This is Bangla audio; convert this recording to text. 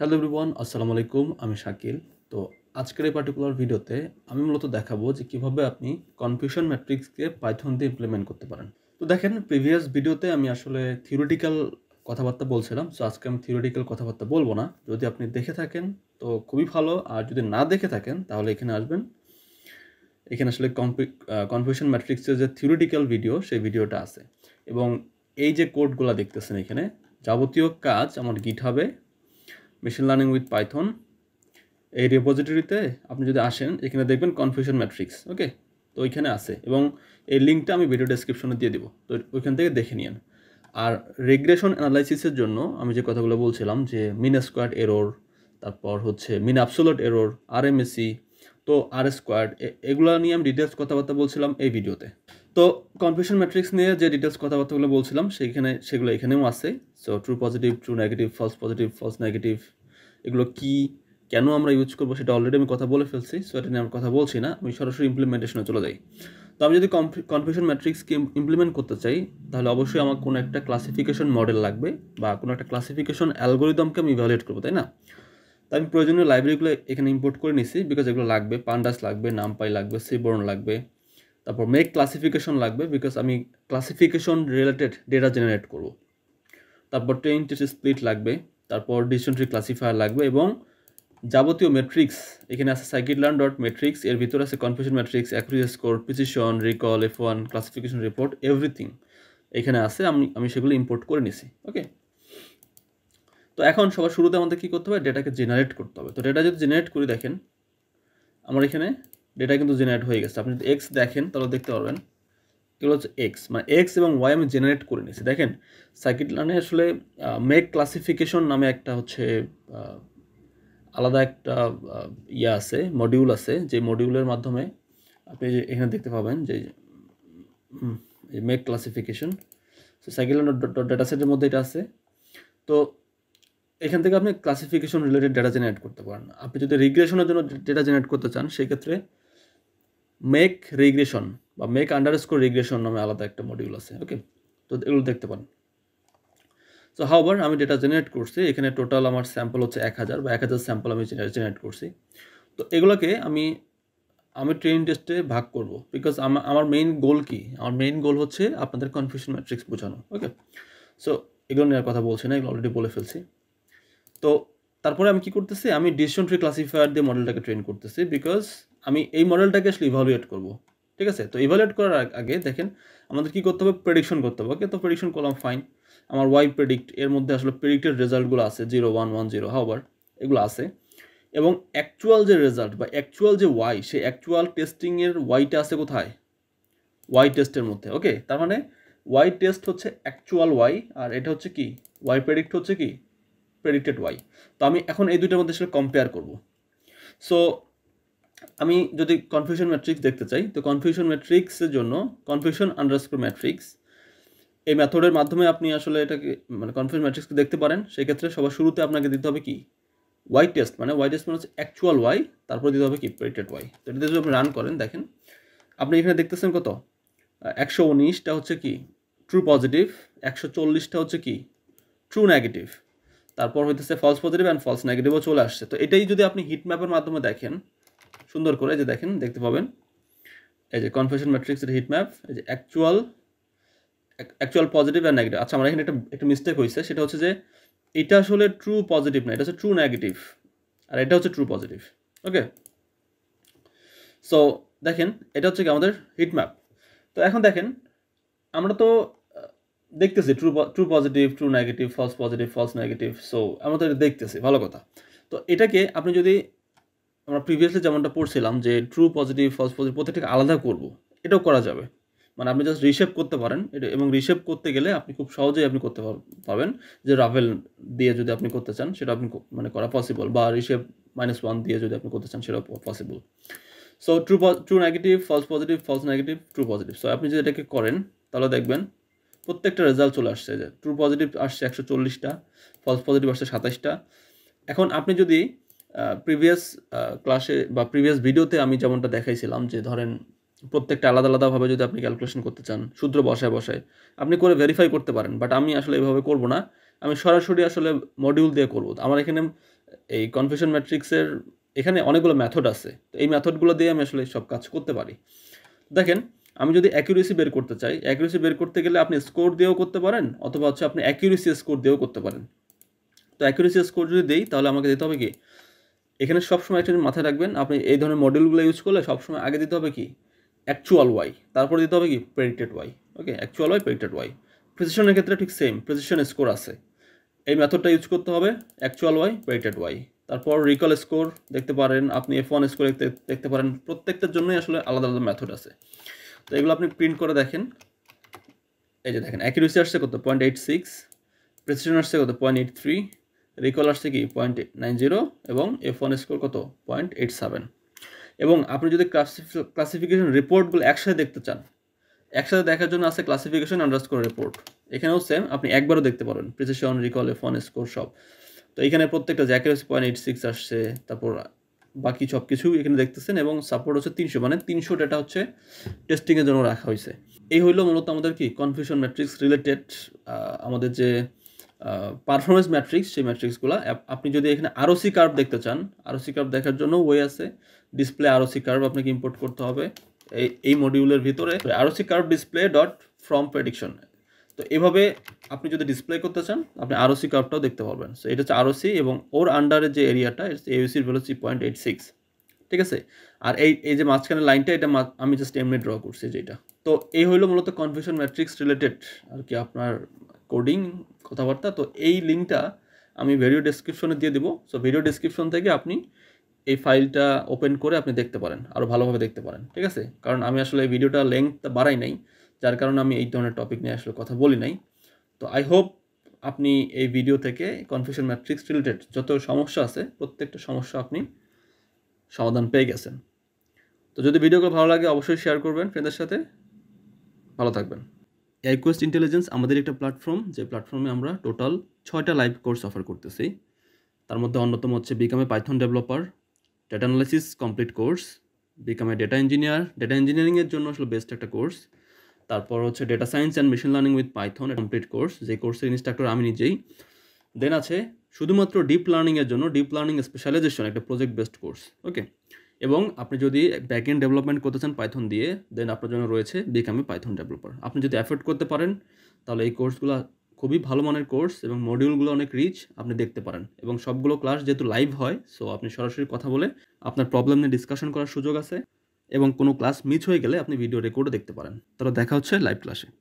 হ্যালো এভরিওয়ান আসসালামু আলাইকুম আমি শাকিল তো আজকের এই পার্টিকুলার ভিডিওতে আমি মূলত দেখাবো যে কিভাবে আপনি কনফিউশন ম্যাট্রিক্সকে পাইথন দিয়ে ইমপ্লিমেন্ট করতে পারেন তো দেখেন প্রিভিয়াস ভিডিওতে আমি আসলে থিওরিটিক্যাল কথাবার্তা বলছিলাম সো আজকে আমি থিওরিটিক্যাল কথাবার্তা বলবো না যদি আপনি দেখে থাকেন তো খুবই ভালো আর যদি না দেখে থাকেন তাহলে এখানে আসবেন এখানে আসলে কনফিউশন ম্যাট্রিক্সের যে থিওরিটিক্যাল ভিডিও সেই ভিডিওটা আছে এবং এই যে কোডগুলো দেখতেছেন এখানে যাবতীয় কাজ আমার গিট হবে মেশিন লার্নিং উইথ পাইথন এই রেপোজিটরিতে আপনি যদি আসেন এখানে দেখবেন কনফিউশন ম্যাট্রিক্স ওকে তো ওইখানে আছে এবং এই লিঙ্কটা আমি ভিডিও ডিসক্রিপশনে দিয়ে দিব তো ওইখান থেকে দেখে নিন আর রেগ্রেশন অ্যানালাইসিসের জন্য আমি যে কথাগুলো বলছিলাম যে মিন স্কোয়ার্ড এরোর তারপর হচ্ছে মিন অ্যাপসোলট এরোর আর এম এসি তো আর স্কোয়ার্ড এগুলো নিয়ে আমি ডিটেলস কথাবার্তা বলছিলাম এই ভিডিওতে তো কনফিউশন ম্যাট্রিক্স নিয়ে যে ডিটেলস কথাবার্তাগুলো বলছিলাম সেইখানে সেগুলো এখানেও আছে so true positive true negative false positive false negative এগুলো কি কেন আমরা ইউজ করবো সেটা অলরেডি আমি কথা বলে ফেলছি সো এটা নিয়ে আমি কথা বলছি না আমি সরাসরি ইমপ্লিমেন্টেশনে চলে যাই তো আমি যদি কনফিউশন ম্যাট্রিক্সকে ইমপ্লিমেন্ট করতে চাই তাহলে অবশ্যই আমার কোনো একটা ক্লাসিফিকেশন মডেল লাগবে বা কোনো একটা ক্লাসিফিকেশন অ্যালগোরিদমকে আমি ইভ্যালুয়েট করবো তাই না তো আমি প্রয়োজনীয় লাইব্রেরিগুলো এখানে ইম্পোর্ট করে নিছি বিকজ এগুলো লাগবে পান্ডাস লাগবে নামপাই লাগবে সিবর্ন লাগবে তারপর মেক ক্লাসিফিকেশন লাগবে বিকজ আমি ক্লাসিফিকেশন রিলেটেড ডেটা জেনারেট করব তারপর ট্রেন টেস্ট স্প্লিট লাগবে তারপর ডিসেন্ট্রি ক্লাসিফায়ার লাগবে এবং যাবতীয় ম্যাট্রিক্স এখানে আছে সাইকিটলার্ন ডট ম্যাট্রিক্স এর ভিতরে আছে confusion matrix accuracy score precision recall F one classification report everything এখানে আছে আমি আমি সেগুলো ইম্পোর্ট করে নিছি ওকে তো এখন সবার শুরুতে আমাদের কী করতে হবে ডেটাকে জেনারেট করতে হবে তো ডেটা যদি জেনারেট করি দেখেন আমার এখানে ডেটা কিন্তু জেনারেট হয়ে গেছে আপনি যদি এক্স দেখেন তাহলে দেখতে পারবেন এগুলো হচ্ছে এক্স মানে এক্স এবং ওয়াই আমি জেনারেট করে নিয়েছি দেখেন সার্কিট লার্নে আসলে মেক ক্লাসিফিকেশন নামে একটা হচ্ছে আলাদা একটা ইয়ে আছে মডিউল আছে যে মডিউলের মাধ্যমে আপনি এখানে দেখতে পাবেন যে make classification so cycle data সেটের মধ্যে এটা আছে তো এখান থেকে আপনি ক্লাসিফিকেশন রিলেটেড ডেটা জেনারেট করতে পারেন আপনি যদি রিগ্রেশনের জন্য ডেটা জেনারেট করতে চান সেক্ষেত্রে মেক রিগ্রেশন বা মেক আন্ডার স্কোর রিগ্রেশন নামে আলাদা একটা মডিউল আছে ওকে তো এগুলো দেখতে পান সো হাওবার আমি ডেটা জেনারেট করছি এখানে টোটাল আমার স্যাম্পল হচ্ছে এক হাজার বা এক হাজার স্যাম্পল আমি জেনারেট করছি তো এগুলোকে আমি আমি ট্রেনিং টেস্টে ভাগ করব বিকজ আমার মেইন গোল কি আমার মেইন গোল হচ্ছে আপনাদের কনফিউশন ম্যাট্রিক্স বোঝানো ওকে সো এগুলো নিয়ে কথা বলছি না এগুলো অলরেডি বলে ফেলছি তো তারপরে আমি কি করতেছি আমি ডিসিশন ট্রি ক্লাসিফায়ার দিয়ে মডেলটাকে ট্রেন করতেছি বিকজ আমি এই মডেলটাকে আসলে ইভালুয়েট করবো ঠিক আছে তো ইভালুয়েট করার আগে দেখেন আমাদের কি করতে হবে প্রেডিকশন করতে হবে ওকে তো প্রেডিকশন করলাম ফাইন আমার ওয়াই প্রেডিক্ট এর মধ্যে আসলে প্রেডিক্টেড রেজাল্টগুলো আছে জিরো ওয়ান ওয়ান জিরো হাওয়ার এগুলো আছে এবং অ্যাকচুয়াল যে রেজাল্ট বা অ্যাকচুয়াল যে ওয়াই সে অ্যাকচুয়াল টেস্টিংয়ের ওয়াইটা আছে কোথায় ওয়াই টেস্টের মধ্যে ওকে তার মানে ওয়াই টেস্ট হচ্ছে অ্যাকচুয়াল ওয়াই আর এটা হচ্ছে কি ওয়াই প্রেডিক্ট হচ্ছে কি প্রেডিক্টেড ওয়াই তো আমি এখন এই দুইটার মধ্যে আসলে কম্পেয়ার করব সো আমি যদি কনফিউশন ম্যাট্রিক্স দেখতে চাই তো কনফিউশন ম্যাট্রিক্সের জন্য কনফিউশন আন্ডারস্কোর ম্যাট্রিক্স এই মেথডের মাধ্যমে আপনি আসলে এটাকে মানে কনফিউশন ম্যাট্রিক্সকে দেখতে পারেন সেক্ষেত্রে সবার শুরুতে আপনাকে দিতে হবে কি ওয়াই টেস্ট মানে ওয়াই টেস্ট মানে হচ্ছে অ্যাকচুয়াল ওয়াই তারপর দিতে হবে কি প্রেটেড ওয়াই তো এটা যদি আপনি রান করেন দেখেন আপনি এখানে দেখতেছেন কত একশো উনিশটা হচ্ছে কি ট্রু পজিটিভ একশো চল্লিশটা হচ্ছে কি ট্রু নেগেটিভ তারপর হইতেছে ফলস পজিটিভ অ্যান্ড ফলস নেগেটিভও চলে আসছে তো এটাই যদি আপনি হিট ম্যাপের মাধ্যমে দেখেন সুন্দর করে যে দেখেন দেখতে পাবেন এই যে কনফেশন ম্যাট্রিক্সের হিট ম্যাপ এই যে অ্যাকচুয়াল অ্যাকচুয়াল পজিটিভ আর নেগেটিভ আচ্ছা আমার এখানে একটা একটা মিস্টেক হয়েছে সেটা হচ্ছে যে এটা আসলে ট্রু পজিটিভ না এটা হচ্ছে ট্রু নেগেটিভ আর এটা হচ্ছে ট্রু পজিটিভ ওকে সো দেখেন এটা হচ্ছে কি আমাদের হিট ম্যাপ তো এখন দেখেন আমরা তো দেখতেছি true true positive true negative false positive false negative so আমরা তো এটা দেখতেছি ভালো কথা তো এটাকে আপনি যদি আমরা প্রিভিয়াসলি যেমনটা পড়ছিলাম যে ট্রু পজিটিভ ফলস পজিটিভ প্রত্যেকটাকে আলাদা করব এটাও করা যাবে মানে আপনি জাস্ট রিসেভ করতে পারেন এটা এবং রিসেভ করতে গেলে আপনি খুব সহজেই আপনি করতে পাবেন যে রাভেল দিয়ে যদি আপনি করতে চান সেটা আপনি মানে করা পসিবল বা রিসেভ মাইনাস ওয়ান দিয়ে যদি আপনি করতে চান সেটা possible so true true negative false positive false negative true positive so আপনি যদি এটাকে করেন তাহলে দেখবেন প্রত্যেকটা রেজাল্ট চলে আসছে যে ট্রু পজিটিভ আসছে একশো চল্লিশটা ফলস পজিটিভ আসছে সাতাশটা এখন আপনি যদি প্রিভিয়াস ক্লাসে বা প্রিভিয়াস ভিডিওতে আমি যেমনটা দেখাইছিলাম যে ধরেন প্রত্যেকটা আলাদা আলাদাভাবে যদি আপনি ক্যালকুলেশন করতে চান সূত্র বসায় বসায় আপনি করে ভেরিফাই করতে পারেন বাট আমি আসলে এভাবে করব না আমি সরাসরি আসলে মডিউল দিয়ে করব আমার এখানে এই কনফিউশন ম্যাট্রিক্সের এখানে অনেকগুলো ম্যাথড আছে তো এই ম্যাথডগুলো দিয়ে আমি আসলে সব কাজ করতে পারি দেখেন আমি যদি অ্যাকিউরেসি বের করতে চাই অ্যাকিউরেসি বের করতে গেলে আপনি স্কোর দিয়েও করতে পারেন অথবা হচ্ছে আপনি অ্যাকিউরেসি স্কোর দিয়েও করতে পারেন তো অ্যাকিউরেসি স্কোর যদি দিই তাহলে আমাকে দিতে হবে কি এখানে সবসময় একটা মাথায় রাখবেন আপনি এই ধরনের মডেলগুলো ইউজ করলে সবসময় আগে দিতে হবে কি অ্যাকচুয়াল ওয়াই তারপরে দিতে হবে কি predicted Y okay actual Y predicted Y প্রেসিশনের ক্ষেত্রে ঠিক সেম প্রেসিশন স্কোর আছে এই মেথডটা ইউজ করতে হবে অ্যাকচুয়াল ওয়াই প্রেডিক্টেড ওয়াই তারপর রিকল স্কোর দেখতে পারেন আপনি এফ ওয়ান স্কোর দেখতে পারেন প্রত্যেকটার জন্যই আসলে আলাদা আলাদা মেথড আছে তো এগুলো আপনি প্রিন্ট করে দেখেন এই যে দেখেন অ্যাকিউরেসি আসছে কত পয়েন্ট এইট সিক্স প্রেসিশন আসছে কত পয়েন্ট এইট থ্রি রিকল আসছে কি পয়েন্ট নাইন জিরো এবং এফ ওয়ান স্কোর কত পয়েন্ট এইট সেভেন এবং আপনি যদি ক্লাসিফিকেশন রিপোর্টগুলো একসাথে দেখতে চান একসাথে দেখার জন্য আছে ক্লাসিফিকেশন আন্ডারস্কোর রিপোর্ট এখানেও সেম আপনি একবারও দেখতে পারেন precision recall F one score সব তো এখানে প্রত্যেকটা জ্যাকের হচ্ছে পয়েন্ট এইট সিক্স আসছে তারপর বাকি সব কিছু এখানে দেখতেছেন এবং সাপোর্ট হচ্ছে তিনশো মানে তিনশো ডেটা হচ্ছে টেস্টিংয়ের জন্য রাখা হয়েছে এই হইলো মূলত আমাদের কি কনফিউশন ম্যাট্রিক্স রিলেটেড আমাদের যে পারফরমেন্স ম্যাট্রিক্স সেই ম্যাট্রিক্সগুলো আপনি যদি এখানে সি কার্ভ দেখতে চান সি কার্ভ দেখার জন্য ওই আছে ডিসপ্লে সি কার্ভ আপনাকে ইম্পোর্ট করতে হবে এই এই মডিউলের ভিতরে C curve display dot from prediction তো এভাবে আপনি যদি ডিসপ্লে করতে চান আপনি সি কার্ভটাও দেখতে পারবেন সো এটা হচ্ছে সি এবং ওর আন্ডারে যে এরিয়াটা এসির ভ্যালু হচ্ছে পয়েন্ট এইট সিক্স ঠিক আছে আর এই এই যে মাঝখানে লাইনটা এটা আমি জাস্ট এমনি ড্র করছি যেটা তো এই হলো মূলত কনফিউশন ম্যাট্রিক্স রিলেটেড আর কি আপনার কোডিং কথাবার্তা তো এই লিঙ্কটা আমি ভিডিও ডেসক্রিপশনে দিয়ে দেবো সো ভিডিও ডেসক্রিপশন থেকে আপনি এই ফাইলটা ওপেন করে আপনি দেখতে পারেন আরও ভালোভাবে দেখতে পারেন ঠিক আছে কারণ আমি আসলে এই ভিডিওটা লেংথটা বাড়াই নাই যার কারণে আমি এই ধরনের টপিক নিয়ে আসলে কথা বলি নাই তো আই হোপ আপনি এই ভিডিও থেকে কনফিউশন ম্যাট্রিক্স রিলেটেড যত সমস্যা আছে প্রত্যেকটা সমস্যা আপনি সমাধান পেয়ে গেছেন তো যদি ভিডিওগুলো ভালো লাগে অবশ্যই শেয়ার করবেন ফ্রেন্ডের সাথে ভালো থাকবেন এয়ারকোয়েস্ট ইন্টেলিজেন্স আমাদের একটা প্ল্যাটফর্ম যে প্ল্যাটফর্মে আমরা টোটাল ছয়টা লাইভ কোর্স অফার করতেছি তার মধ্যে অন্যতম হচ্ছে become a Python developer data analysis complete course become a data engineer data ইঞ্জিনিয়ারিংয়ের জন্য আসলে বেস্ট একটা কোর্স তারপর হচ্ছে data science and machine learning with Python complete course যে কোর্সের ইনস্ট্রাক্টর আমি নিজেই দেন আছে শুধুমাত্র ডিপ লার্নিংয়ের জন্য ডিপ লার্নিং স্পেশালাইজেশন একটা প্রজেক্ট বেসড কোর্স ওকে এবং আপনি যদি ব্যাকএন্ড ডেভেলপমেন্ট করতে চান পাইথন দিয়ে দেন আপনার জন্য রয়েছে বিকামে পাইথন ডেভেলপার আপনি যদি অ্যাফোর্ড করতে পারেন তাহলে এই কোর্সগুলো খুবই ভালো মানের কোর্স এবং মডিউলগুলো অনেক রিচ আপনি দেখতে পারেন এবং সবগুলো ক্লাস যেহেতু লাইভ হয় সো আপনি সরাসরি কথা বলে আপনার প্রবলেম নিয়ে ডিসকাশন করার সুযোগ আছে এবং কোনো ক্লাস মিস হয়ে গেলে আপনি ভিডিও রেকর্ডও দেখতে পারেন তাহলে দেখা হচ্ছে লাইভ ক্লাসে